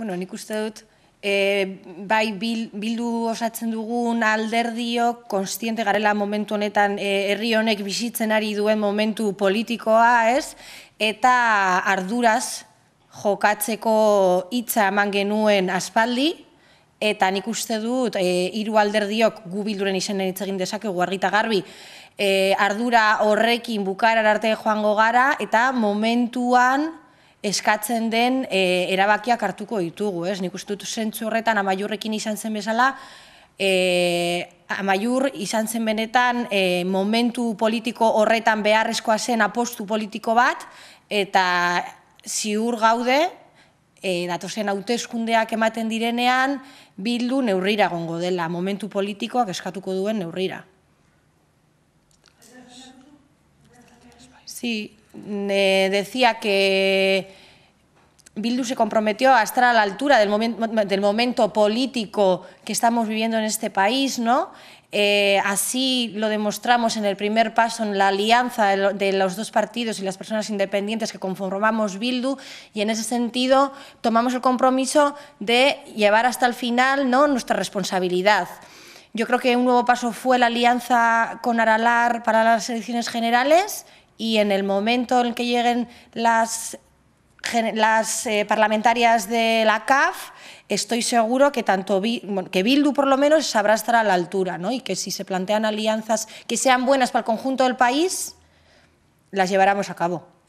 Bueno, nik uste dut, e, bai bildu osatzen dugun alderdiok, konstiente garela momentu honetan eh, herri honek bizitzen ari duen momentu politikoa, ez? Eta arduraz jokatzeko hitza eman genuen aspaldi, eta nik uste dut eh, hiru alderdiok gu bilduren izenen hitz egin dezakegu argita garbi e, ardura horrekin bukarar arte joango gara eta momentuan eskatzen den e, erabakiak hartuko ditugu, ez? Nik uste dut zentzu horretan amaiurrekin izan zen bezala, e, amaiur izan zen benetan e, momentu politiko horretan beharrezkoa zen apostu politiko bat, eta ziur gaude, e, datozen hauteskundeak ematen direnean, bildu neurrira gongo dela, momentu politikoak eskatuko duen neurrira. Sí, me eh, decía que Bildu se comprometió a estar a la altura del, momento político que estamos viviendo en este país, ¿no? Eh, así lo demostramos en el primer paso, en la alianza de los dos partidos y las personas independientes que conformamos Bildu, y en ese sentido tomamos el compromiso de llevar hasta el final ¿no? nuestra responsabilidad. Yo creo que un nuevo paso fue la alianza con Aralar para las elecciones generales y en el momento en que lleguen las, las eh, parlamentarias de la CAF, estoy seguro que tanto que Bildu por lo menos sabrá estar a la altura, ¿no? Y que si se plantean alianzas que sean buenas para el conjunto del país, las llevaremos a cabo.